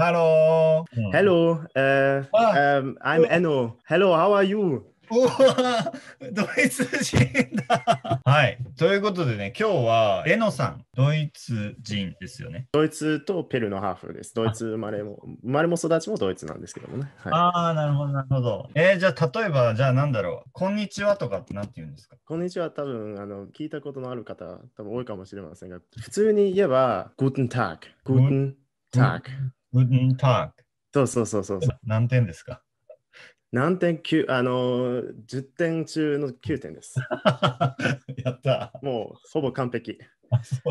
Hello. Hello. Uh, ah. um, I'm Enno. Hello, how are you? ドイツ人だはい。ということでね、今日は、エノさん、ドイツ人ですよね。ドイツとペルのハーフです。ドイツ生まれも、生まれも育ちもドイツなんですけどもね。はい、ああ、なるほど、なるほど。えー、じゃあ、例えば、じゃあ、なんだろう。こんにちはとかってなんて言うんですかこんにちは、多分、あの、聞いたことのある方、多分多いかもしれませんが、普通に言えば、グッテンタック、グッテンタック。Guten Tag。そうそうそうそう。何点ですか何点9あの10点中の9点です。やったもうほぼ完璧。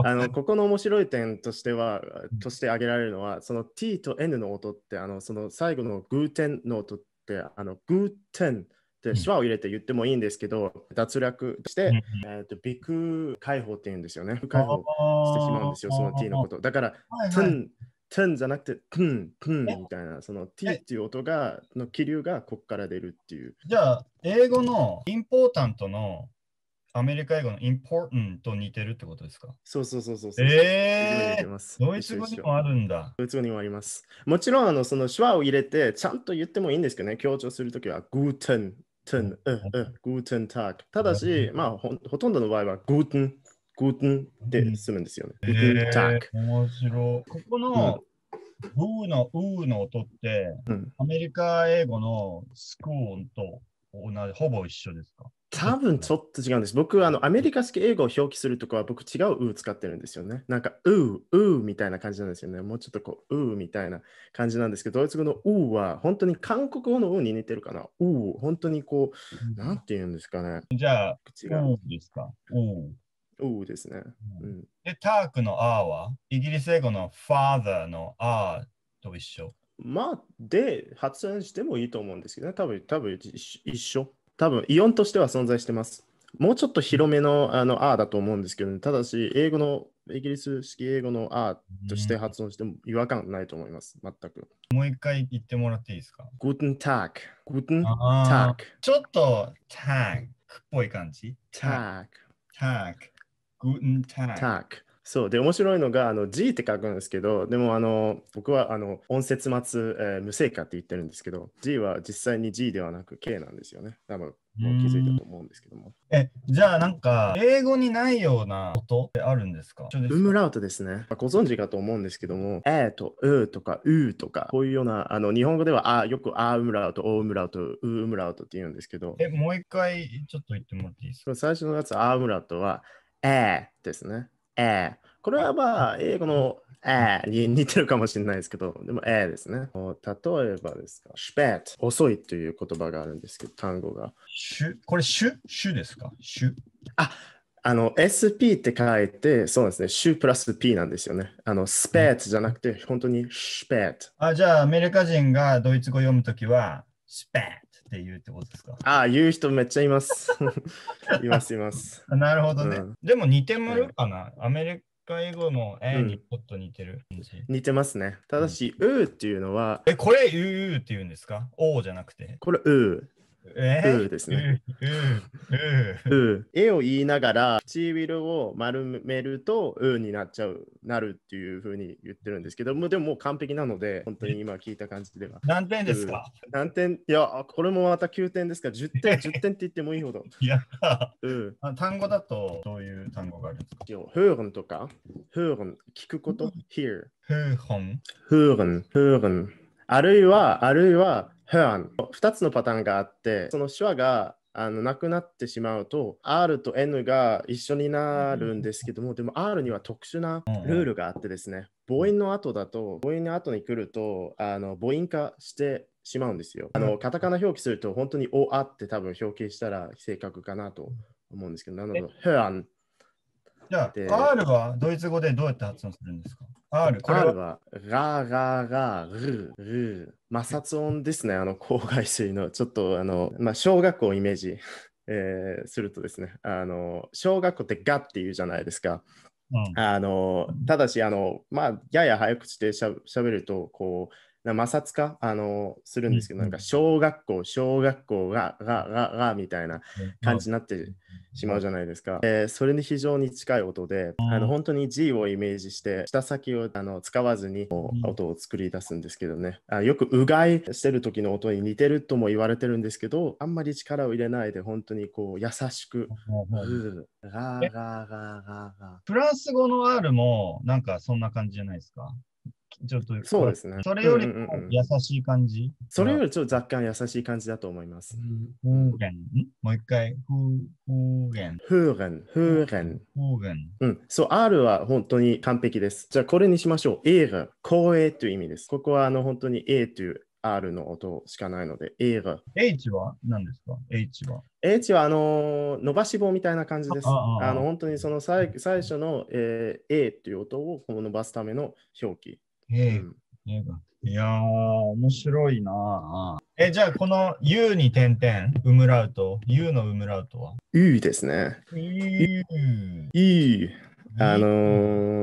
あのここの面白い点としては、として挙げられるのは、その t と n の音って、あのその最後のグーテンの音って、あのグーテンって手話を入れて言ってもいいんですけど、脱落して、えーと、鼻腔解放って言うんですよね。解放してしまうんですよ、その t のこと。だから、はいはい、トゥンじゃなくて、トン、トンみたいな、その t っていう音が、の気流がこっから出るっていう。じゃあ、英語のインポータントのアメリカ英語のインポータント似てるってことですかそうそうそうそうえぇ、ー、ドイツ語にもあるんだ。ドイツ語にもあります。もちろん、あの、その手話を入れて、ちゃんと言ってもいいんですけどね、強調するときは、グーテン、トゥン、グーテンターク。ただし、まあほ、ほとんどの場合は、グーテン、グーテンでするんですよね。えー、面白ここの、うん、うの、うの音って、うん、アメリカ英語のスクーンと同じ、ほぼ一緒ですか多分ちょっと違うんです。僕はあのアメリカ式英語を表記するとこは僕違うー使ってるんですよね。なんかううーみたいな感じなんですよね。もうちょっとこううみたいな感じなんですけど、ドイツ語のうは本当に韓国語のうに似てるかな。う本当にこう、なんて言うんですかね。じゃあ、違うんですか。うおおですね。うん、で、タークの R はイギリス英語の father の R と一緒。まあ、で、発音してもいいと思うんですけどね。多分、多分一緒。多分、イオンとしては存在してます。もうちょっと広めのあの R だと思うんですけど、ね、ただし、英語の、イギリス式英語の R として発音しても違和感ないと思います。全く。もう一回言ってもらっていいですか ?Guten Tag。Guten Tag。ちょっと Tag っぽい感じ。Tag。Tag。Guten Tag. そうで面白いのがあの G って書くんですけどでもあの僕はあの音節末、えー、無声化って言ってるんですけど G は実際に G ではなく K なんですよね多分もう気づいたと思うんですけどもえじゃあなんか英語にないような音ってあるんですかウムラウトですね、ご存知かと思うんですけどもえとうとかうとかこういうようなあの日本語ではあよくあウムラウトオウムラウトウウムラウトって言うんですけどえもう一回ちょっと言ってもらっていいですか最初のやつあウムラウトはえですね。えこれはまあ、英語のえに 似てるかもしれないですけど、でもえですね。例えばですか、スペット、遅いという言葉があるんですけど、単語が。ゅこれしゅですかゅ。ああの、SP って書いて、そうですね、ゅプラス P なんですよね。あの、スペットじゃなくて、本当にスペット。あ、じゃあ、アメリカ人がドイツ語読むときは、スペッって言うってことですかああ、言う人めっちゃいます。います、います。なるほどね。うん、でも似てもるかな、うん、アメリカ英語の A にちょと似てる、うん、似てますね。ただし、うー、ん、っていうのは。え、これうーっていうんですかおうじゃなくて。これうー。えー、うーですね。うー絵を言いながら、唇を丸めると、うーになっちゃう、なるっていうふうに言ってるんですけども、でももう完璧なので、本当に今聞いた感じでは。何点ですか何点いや、これもまた9点ですか、10点、10 点って言ってもいいほど。いや、うん、単語だと、どういう単語があるんですか h ö r とか、h ー r e 聞くこと、Hear。h ö r e ー Hören、h あるいは、あるいは、h ö ン。二2つのパターンがあってその手話があのなくなってしまうと R と N が一緒になるんですけどもでも R には特殊なルールがあってですね母音の後だと母音の後に来るとあの母音化してしまうんですよあのカタカナ表記すると本当に O あって多分表記したら正確かなと思うんですけどなので h ö r n じゃあ R はドイツ語でどうやって発音するんですか ?R, R はガーガーガールー」摩擦音ですね、あの郊外水の、ちょっとあの、まあ、小学校をイメージ、えー、するとですねあの、小学校ってガっていうじゃないですか。うん、あのただしあの、まあ、やや早口でしゃべるとこう摩擦化あのするんですけど、なんか小学校、小学校が、が、が、が、みたいな感じになってしまうじゃないですか。えそれに非常に近い音で、あの本当に G をイメージして、舌先をあの使わずに音を作り出すんですけどね。あよくうがいしてる時の音に似てるとも言われてるんですけど、あんまり力を入れないで、本当にこう優しく、が、が、が、が、が。フランス語の R もなんかそんな感じじゃないですかそうですね。それより優しい感じ、うんうんうん、それよりちょっと若干優しい感じだと思います。もう一回、方言。方言、方言。方言。うん、そう、R は本当に完璧です。じゃあこれにしましょう。映画、光栄という意味です。ここはあの本当に A という R の音しかないので、映画。H は何ですか ?H は。H はあの伸ばし棒みたいな感じです。あの本当にその最最初の、えー、A という音を伸ばすための表記。ええいやー、面白いなえ、じゃあ、この U に点々、ウムラウト、U のウムラウトは ?U ですね。U。U。あの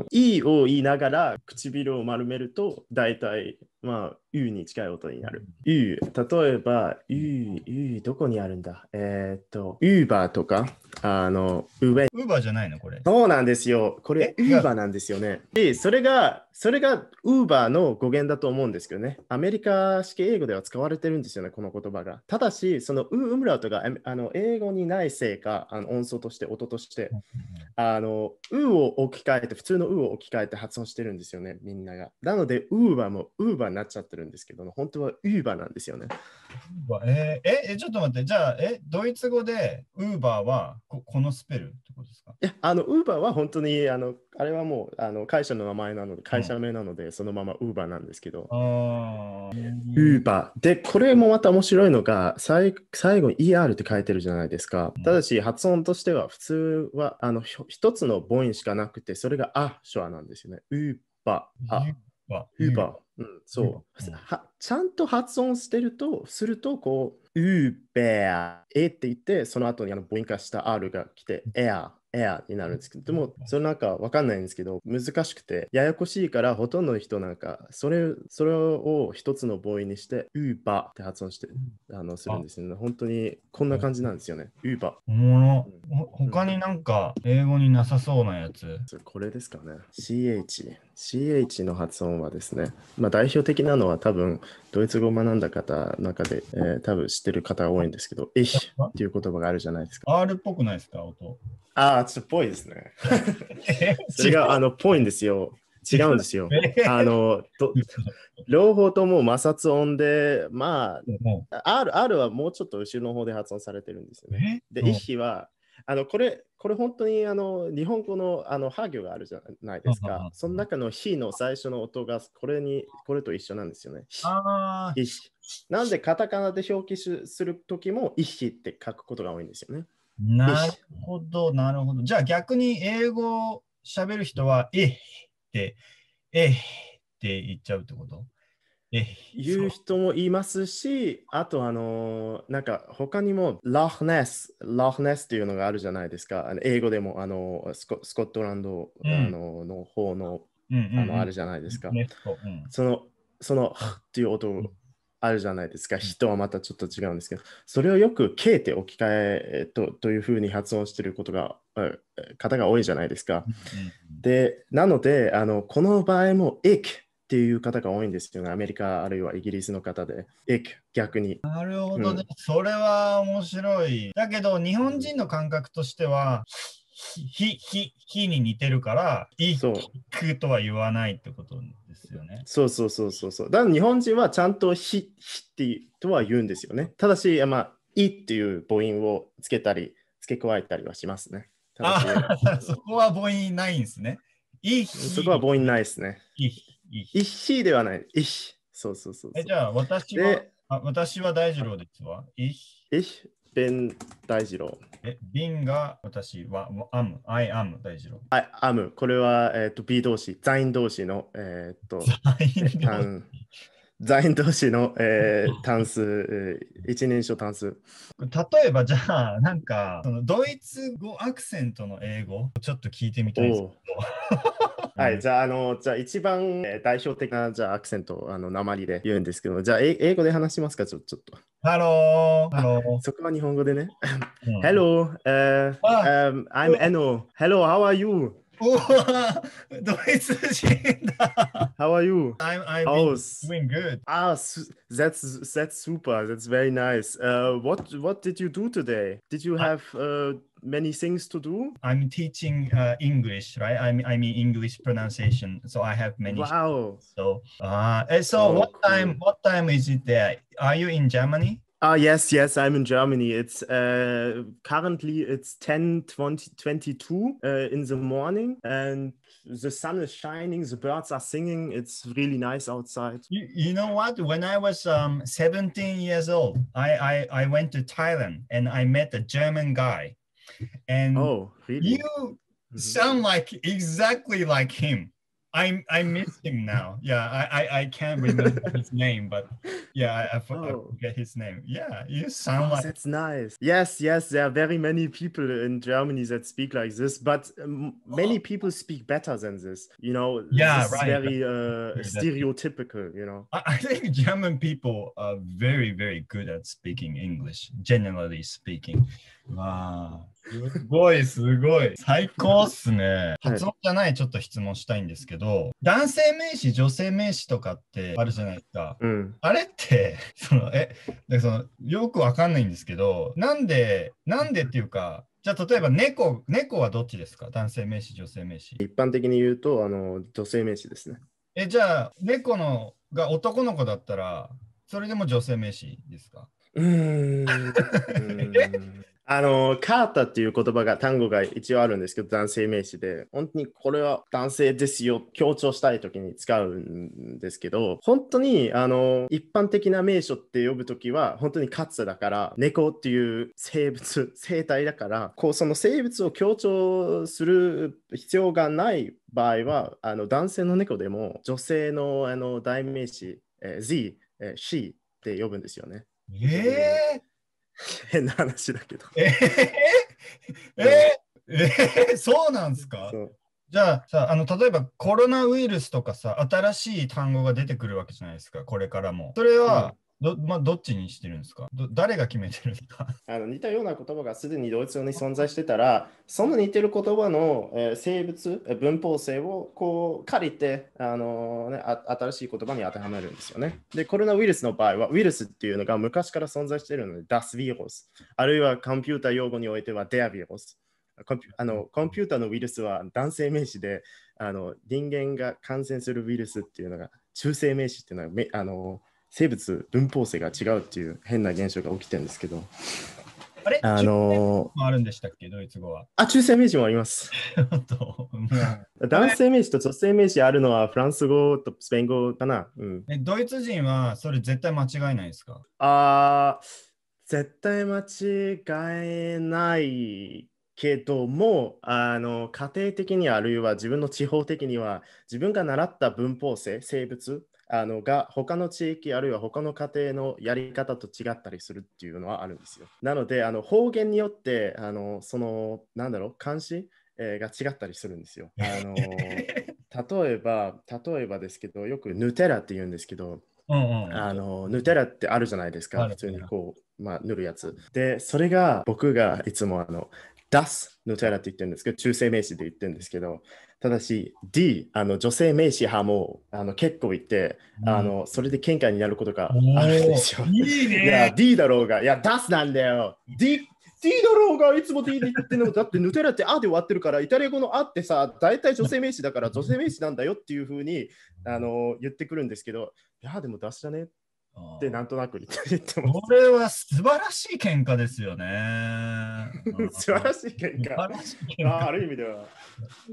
ー、E を言いながら唇を丸めると大体、まあ、U に近い音になる。U、例えば U、U どこにあるんだえー、っと、Uber とか、あの、上。Uber じゃないのこれ。そうなんですよ。これ Uber なんですよね。で、それがそれが Uber の語源だと思うんですけどね、アメリカ式英語では使われてるんですよね、この言葉が。ただし、そのウームラウトがあの英語にないせいか、あの音素として、音として、あのウーを置き換えて、普通のウーを置き換えて発音してるんですよね、みんなが。なので、ウーバーもウーバーになっちゃってるんですけど、本当はウーバーなんですよね。えー、え、ちょっと待って、じゃあ、え、ドイツ語でウーバーはここのスペルってことですかや、あの、ウーバーは本当に、あの、あれはもう、あの、会社の名前なので、会社名なので、そのままウーバーなんですけど。ウーバー。で、これもまた面白いのが、最最後に ER って書いてるじゃないですか。ただし、発音としては、普通は、あの、一つの母音しかなくて、それがアショアなんですよね。ウーバー。あウーバー。うん、そう。はちゃんと発音してると、すると、こう、ウーベア、えって言って、その後にあの母音化した R が来て、エアエアになるんですけど、でも、それなんかわかんないんですけど、難しくて、ややこしいから、ほとんどの人なんか、それ、それを一つの母音にして、ウーバーって発音して、あの、するんですよね。本当に、こんな感じなんですよね。ウーバー。おもろ。他になんか、英語になさそうなやつ。これですかね。CH。CH の発音はですね、まあ、代表的なのは多分、ドイツ語を学んだ方の中で、えー、多分知ってる方が多いんですけど、イヒっていう言葉があるじゃないですか。R っぽくないですか、音。ああ、ちょっとぽいですね。違う、あの、ぽいんですよ。違うんですよ。あの、両方とも摩擦音で、まあ、R, R はもうちょっと後ろの方で発音されてるんですよね。で、一比は、あの、これ、これ本当にあの日本語のあのハ行があるじゃないですか。その中のひの最初の音がこれに、これと一緒なんですよね。なんでカタカナで表記するときも、一ひって書くことが多いんですよね。なるほど、なるほど。じゃあ逆に英語を喋る人は、えって、えって言っちゃうってことえ言う人もいますし、あとあの、なんか他にも、ラフネス、ラフネスっていうのがあるじゃないですか。あの英語でもあのスコ、スコットランド、あのの方の、うんあのあるじゃないですか。うんうん、その、その、っていう音あるじゃないですか、人はまたちょっと違うんですけど、それをよく K って置き換えとというふうに発音してることが、方が多いじゃないですか。で、なので、あのこの場合も ik っていう方が多いんですよね、アメリカあるいはイギリスの方で、駅逆に。なるほどね、うん、それは面白い。だけど、日本人の感覚としては、ひ、ひ、ひに似てるから、いくとは言わないってことですよね。そうそうそうそうそう。だ日本人はちゃんとひ、ひってとは言うんですよね。ただし、まあ、いっていう母音をつけたり、付け加えたりはしますね。あ そこは母音ないんですね。いそこは母音ないですね。いひ。ひではない。いひ。そうそうそうえ。じゃあ、私は、あ私は大二郎ですわ。いひ。いひ。ン大二郎。え、ビンが私は、アム、アイアム大二郎。イアム、これは、えーと、B 同士、ザイン同士の、えっ、と、ザイン同士の、えー、単数、一人称単数。例えばじゃあ、なんかそのドイツ語アクセントの英語、ちょっと聞いてみたいですけど。はい、じゃあ、あの、じゃあ一番代表的な、じゃあアクセント、あの、鉛で言うんですけど、じゃあ、英語で話しますか、ちょちょっと。ハロー。ハロー。そこは日本語でね。Hello, uh, um, I'm Eno. Hello, how are you? Oh, ドイツ人だ How are you? I'm, I'm How's? doing good. Ah, that's that's super. That's very nice. Uh, what what did you do today? Did you have uh, many things to do? I'm teaching uh, English, right? I mean, I mean English pronunciation, so I have many. Wow. So, uh, so oh, what cool. time? What time is it there? Are you in Germany? Ah, yes, yes, I'm in Germany. It's uh, currently it's 10, 20, 22 uh, in the morning and the sun is shining, the birds are singing. It's really nice outside. You, you know what? When I was um, 17 years old, I, I, I went to Thailand and I met a German guy. And oh, really? you mm-hmm. sound like exactly like him. I I miss him now. Yeah, I I, I can't remember his name, but yeah, I, I, for, oh. I forget his name. Yeah, you sound oh, like that's nice. Yes, yes, there are very many people in Germany that speak like this, but um, many oh. people speak better than this. You know, yeah, this right. very uh, stereotypical. You know, I, I think German people are very very good at speaking English, generally speaking. わあ、すごいすごい。最高っすね。発音じゃないちょっと質問したいんですけど。ど、男性名詞、女性名詞とかってあるじゃないですか。うん、あれって、その、え、そのよくわかんないんですけど、なんで、なんでっていうか、じゃあ例えば猫、猫はどっちですか男性名詞、女性名詞。一般的に言うと、あの、女性名詞ですね。え、じゃあ、猫のが男の子だったら、それでも女性名詞ですかうん。あの、カータっていう言葉が、単語が一応あるんですけど、男性名詞で、本当にこれは男性ですよ、強調したい時に使うんですけど、本当に、あの、一般的な名所って呼ぶ時は、本当にカツだから、猫っていう生物、生態だから、こう、その生物を強調する必要がない場合は、あの、男性の猫でも、女性の、あの、代名詞、えー、Z、えー、C って呼ぶんですよね。えー 変な話だけど。えー、えー、えー、そうなんですかじゃあさあの例えばコロナウイルスとかさ新しい単語が出てくるわけじゃないですかこれからも。それはど,、まあ、どっちにしてるんですか誰が決めてるんですか あの似たような言葉がすでにドイツ語に存在してたら、その似てる言葉の、えー、生物、文法性をこう借りて、あのー、ね新しい言葉に当てはめるんですよね。で、コロナウイルスの場合は、ウイルスっていうのが昔から存在してるので、ダスウールス、あるいはコンピュータ用語においてはデアウイルス。コンピあのコンピューターのウイルスは男性名詞であの人間が感染するウイルスっていうのが中性名詞っていうのがあの生物分法性が違うっていう変な現象が起きてるんですけど。あれあのー、あるんでしたっけ、ドイツ語は。あ、中性名詞もあります。男性名詞と女性名詞あるのはフランス語とスペイン語かな。うん、えドイツ人はそれ絶対間違いないですかあ絶対間違えないけどもあの家庭的にあるいは自分の地方的には自分が習った文法性生物あのが他の地域あるいは他の家庭のやり方と違ったりするっていうのはあるんですよ。なのであの方言によってあのそのなんだろう監視、えー、が違ったりするんですよ。あの例えば例えばですけどよくヌテラって言うんですけど、うんうんあのヌテラってあるじゃないですか普通にこうまあ、塗るやつ。で、それが僕がいつもあの出すのチャって言ってるんですけど、中性名詞で言ってるんですけど、ただし D、あの女性名詞派もあの結構いて、うん、あの、それで喧嘩になることがあるんですよ。いいね、いや、D だろうが、いや、出すなんだよ。D D だろうがいつも D で言ってんのだってぬテらって「あ」で終わってるからイタリア語の「あ」ってさ大体女性名詞だから女性名詞なんだよっていうふうにあの言ってくるんですけどいやでも出じゃねっってなんとなく言ってます。これは素晴らしい喧嘩ですよね。素晴らしい喧嘩。素喧嘩あある意味では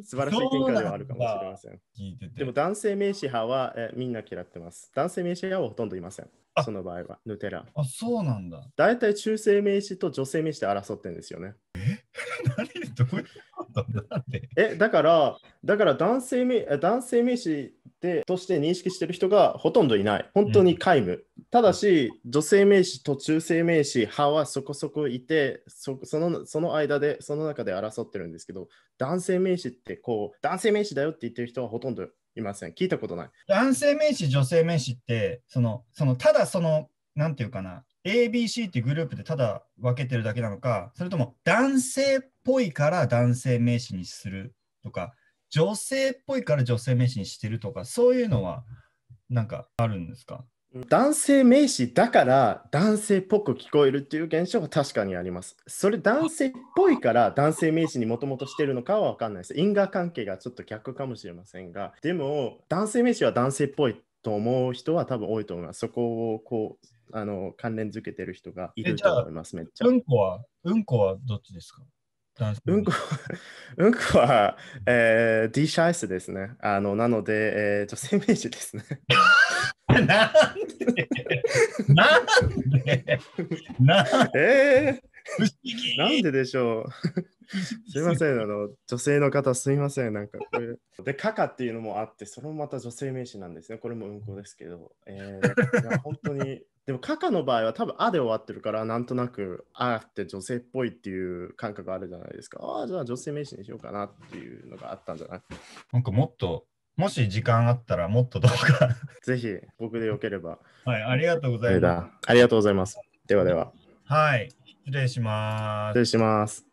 素晴らしい喧嘩ではあるかもしれません。ててでも男性名詞派はえみんな嫌ってます。男性名詞派はほとんどいません。その場合は、ヌテラ。あ、そうなんだ。大体中性名詞と女性名詞で争ってるんですよね。え 何どういうことなんでえ、だから、だから男性名男性名詞でとして認識してる人がほとんどいない本当に皆無、うん、ただし女性名詞と中性名詞派はそこそこいてそのその間でその中で争ってるんですけど男性名詞ってこう男性名詞だよって言ってる人はほとんどいません聞いたことない男性名詞女性名詞ってそのそのただその何て言うかな ABC っていうグループでただ分けてるだけなのかそれとも男性っぽいから男性名詞にするとか女性っぽいから女性名詞にしてるとか、そういうのはなんかあるんですか男性名詞だから男性っぽく聞こえるっていう現象が確かにあります。それ男性っぽいから男性名詞にもともとしてるのかは分かんないです。因果関係がちょっと逆かもしれませんが、でも男性名詞は男性っぽいと思う人は多分多いと思います。そこをこうあの関連づけてる人がいると思います。めっちゃ。うんこは、うんこはどっちですかうんこうんこは、えー、ィシャイスですね。あのなので、えー、女性名詞ですね。なんでなんでなんで、えー、なんででしょう すいません、あの女性の方すいません、なんかこれ。で、カカっていうのもあって、それもまた女性名詞なんですね。これもうんこですけど、えー、本当にでも、カカの場合は多分、あで終わってるから、なんとなく、あって女性っぽいっていう感覚あるじゃないですか。ああ、じゃあ女性名詞にしようかなっていうのがあったんじゃないなんかもっと、もし時間あったらもっとどうかぜひ、僕でよければ。はい、ありがとうございます。ありがとうございます。ではでは。はい、失礼します。失礼します。